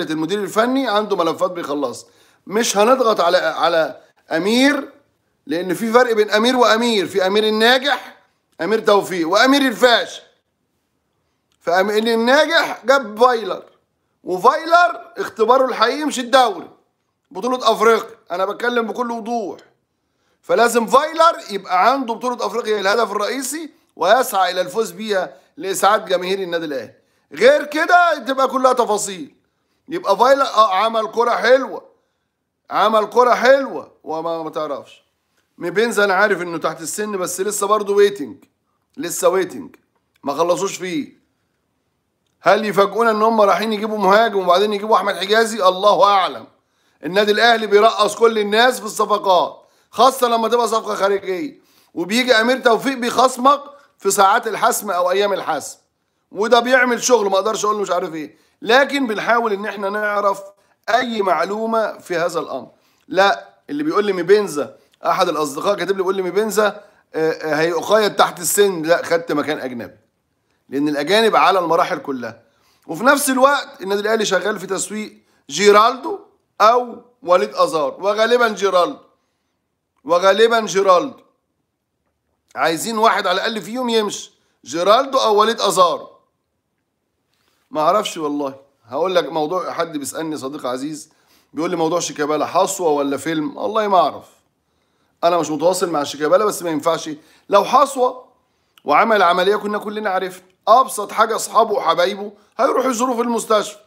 المدير الفني عنده ملفات بيخلصها مش هنضغط على على امير لان في فرق بين امير وامير في امير الناجح امير توفيق وامير الفاشل فامير الناجح جاب فايلر وفايلر اختباره الحقيقي مش الدوري بطوله افريقيا انا بتكلم بكل وضوح فلازم فايلر يبقى عنده بطوله افريقيا الهدف الرئيسي ويسعى الى الفوز بيها لاسعاد جماهير النادي الاهلي غير كده تبقى كلها تفاصيل يبقى فايلر اه عمل كرة حلوة عمل كرة حلوة وما ما تعرفش مبينزا انا عارف انه تحت السن بس لسه برضه ويتنج لسه ويتنج ما خلصوش فيه هل يفاجئونا ان هم رايحين يجيبوا مهاجم وبعدين يجيبوا احمد حجازي الله اعلم النادي الاهلي بيرقص كل الناس في الصفقات خاصه لما تبقى صفقه خارجيه وبيجي امير توفيق بيخصمك في ساعات الحسم او ايام الحسم وده بيعمل شغل ما اقدرش اقول له مش عارف ايه لكن بنحاول ان احنا نعرف اي معلومه في هذا الامر لا اللي بيقول لي ميبنزا احد الاصدقاء كاتب لي بيقول لي ميبنزا آه، آه، هيقيد تحت السن لا خدت مكان اجنبي لان الاجانب على المراحل كلها وفي نفس الوقت النادي الاهلي شغال في تسويق جيرالدو او وليد ازار وغالبا جيرالدو وغالبا جيرالدو عايزين واحد على الاقل فيهم يمشي جيرالدو او وليد ازار ما اعرفش والله هقول لك موضوع حد بيسالني صديق عزيز بيقول لي موضوع شيكابالا حصوه ولا فيلم والله ما اعرف انا مش متواصل مع شيكابالا بس ما ينفعش لو حصوه وعمل عمليه كنا كلنا عرفنا ابسط حاجه اصحابه وحبايبه هيروحوا يزوروا في المستشفى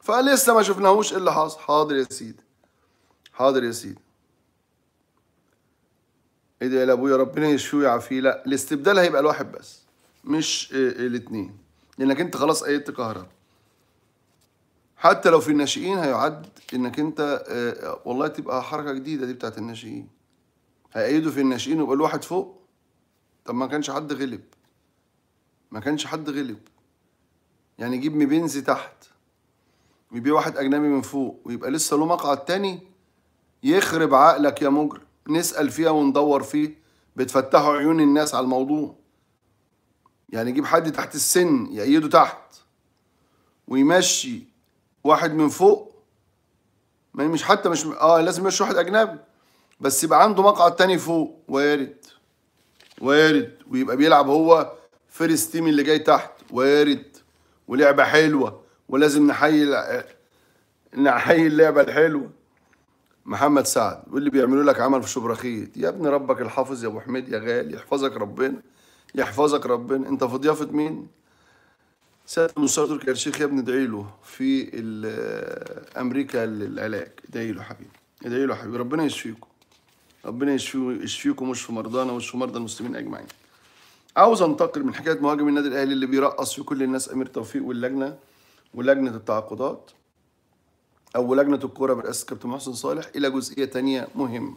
فلسه ما شفناهوش إيه الا حصل حاضر يا سيدي حاضر يا سيدي ايه ده يا لابويا ربنا يشفيه ويعافيه لا الاستبدال هيبقى الواحد بس مش الاثنين لانك انت خلاص ايدت كهرباء حتى لو في الناشئين هيعد انك انت آه، والله تبقى حركه جديده دي بتاعت الناشئين هيأيدوا في الناشئين ويبقى الواحد فوق طب ما كانش حد غلب ما كانش حد غلب يعني يجيب مبينزي تحت ويبيع واحد اجنبي من فوق ويبقى لسه له مقعد تاني يخرب عقلك يا مجرم نسأل فيها وندور فيه بتفتحوا عيون الناس على الموضوع يعني يجيب حد تحت السن يأيده تحت ويمشي واحد من فوق ما مش حتى مش اه لازم يمشي واحد اجنبي بس يبقى عنده مقعد تاني فوق وارد وارد ويبقى بيلعب هو فيرست تيم اللي جاي تحت وارد ولعبه حلوه ولازم نحيي نحيي اللعبه الحلوه محمد سعد واللي بيعملوا لك عمل في شبرخيت يا ابن ربك الحافظ يا ابو حميد يا غالي يحفظك ربنا يحفظك ربنا انت في ضيافه مين سيد المستشار تركي الشيخ يا ابني ادعي له في امريكا للعلاج ادعي له حبيبي ادعي له حبيبي ربنا يشفيكم ربنا يشفيكم ويشفي مرضانا ويشفي مرضى المسلمين اجمعين عاوز انتقل من حكايه مهاجم النادي الاهلي اللي بيرقص في كل الناس امير توفيق واللجنه ولجنه التعاقدات او لجنه الكوره برئاسه كابتن محسن صالح الى جزئيه تانية مهمه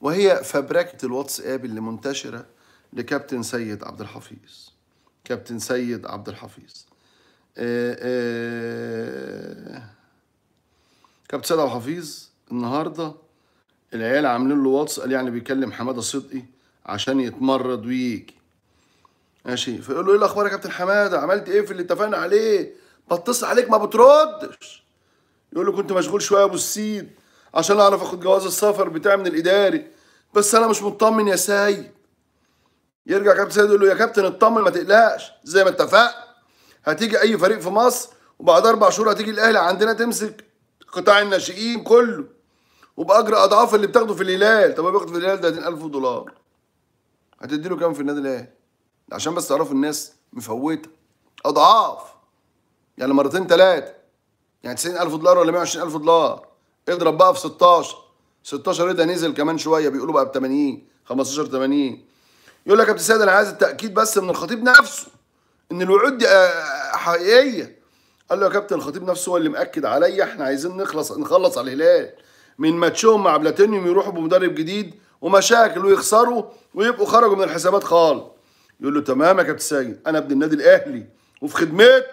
وهي فبركه الواتساب اللي منتشره لكابتن سيد عبد الحفيظ كابتن سيد عبد الحفيظ آه، آه، كابتن سيد عبد الحفيظ النهارده العيال عاملين له واتس قال يعني بيكلم حماده صدقي عشان يتمرد ويجي ماشي فيقول له ايه الاخبار يا كابتن حماده عملت ايه في اللي اتفقنا عليه بتصل عليك ما بتردش يقول له كنت مشغول شويه ابو السيد عشان اعرف اخد جواز السفر بتاعي من الاداري بس انا مش مطمن يا سيد يرجع كابتن سيد يقول له يا كابتن اطمن ما تقلقش زي ما اتفقنا هتيجي اي فريق في مصر وبعد اربع شهور هتيجي الاهلي عندنا تمسك قطاع الناشئين كله وباجر اضعاف اللي بتاخده في الهلال طب هو بياخد في الهلال 30000 دولار هتدي له كام في النادي الاهلي عشان بس تعرفوا الناس مفوته اضعاف يعني مرتين ثلاثه يعني 90000 دولار ولا 120000 دولار اضرب بقى في 16 16 إيه ده نزل كمان شويه بيقولوا بقى ب 80 15 80 يقول لك يا كابتن سيد انا عايز التاكيد بس من الخطيب نفسه ان الوعود دي آه، آه، حقيقيه قال له يا كابتن الخطيب نفسه هو اللي مأكد عليا احنا عايزين نخلص نخلص على الهلال من ماتشهم مع بلاتينيوم يروحوا بمدرب جديد ومشاكل ويخسروا ويبقوا خرجوا من الحسابات خالص يقول له تمام يا كابتن سيد انا ابن النادي الاهلي وفي خدمتكم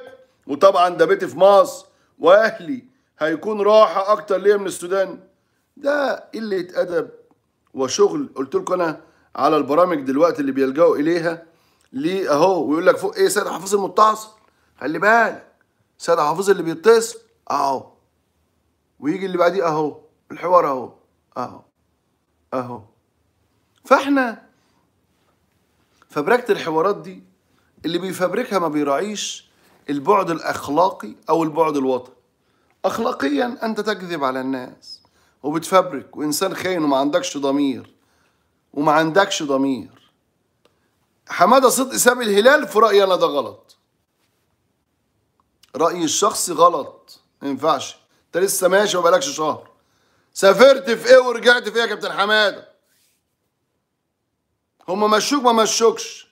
وطبعا ده بيتي في مصر واهلي هيكون راحه اكتر ليا من السودان ده قله ادب وشغل قلت لكم انا على البرامج دلوقتي اللي بيلجأوا إليها ليه أهو ويقول لك فوق إيه سيد حافظ المتصل خلي بالك سيد حافظ اللي بيتصل أهو ويجي اللي بعديه أهو الحوار أهو أهو أهو فإحنا فبركة الحوارات دي اللي بيفبركها ما بيراعيش البعد الأخلاقي أو البعد الوطني أخلاقيا أنت تكذب على الناس وبتفبرك وإنسان خاين وما عندكش ضمير وما عندكش ضمير حماده صدقي ساب الهلال في رايي انا ده غلط رايي الشخصي غلط ما ينفعش انت لسه ماشي وما بقالكش شهر سافرت في ايه ورجعت في ايه يا كابتن حماده هما مشوك ما مشوكش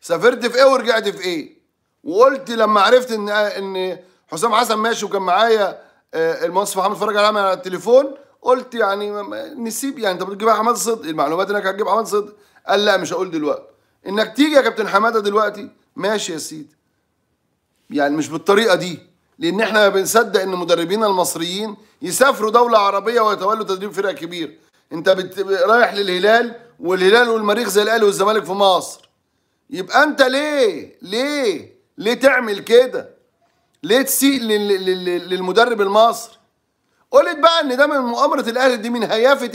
سافرت في ايه ورجعت في ايه وقلت لما عرفت ان ان حسام حسن ماشي وكان معايا آه، المهندس محمد فرج على التليفون قلت يعني نسيب يعني انت بتجيب حماد صدق المعلومات انك هتجيب حماد صدق قال لا مش هقول دلوقتي انك تيجي يا كابتن حماده دلوقتي ماشي يا سيدي يعني مش بالطريقه دي لان احنا ما بنصدق ان مدربين المصريين يسافروا دوله عربيه ويتولوا تدريب فرق كبير انت بت... رايح للهلال والهلال والمريخ زي الاهلي والزمالك في مصر يبقى انت ليه ليه ليه تعمل كده ليه تسيء لل... لل... للمدرب المصري قلت بقى ان ده من مؤامره الاهلي دي من هيافه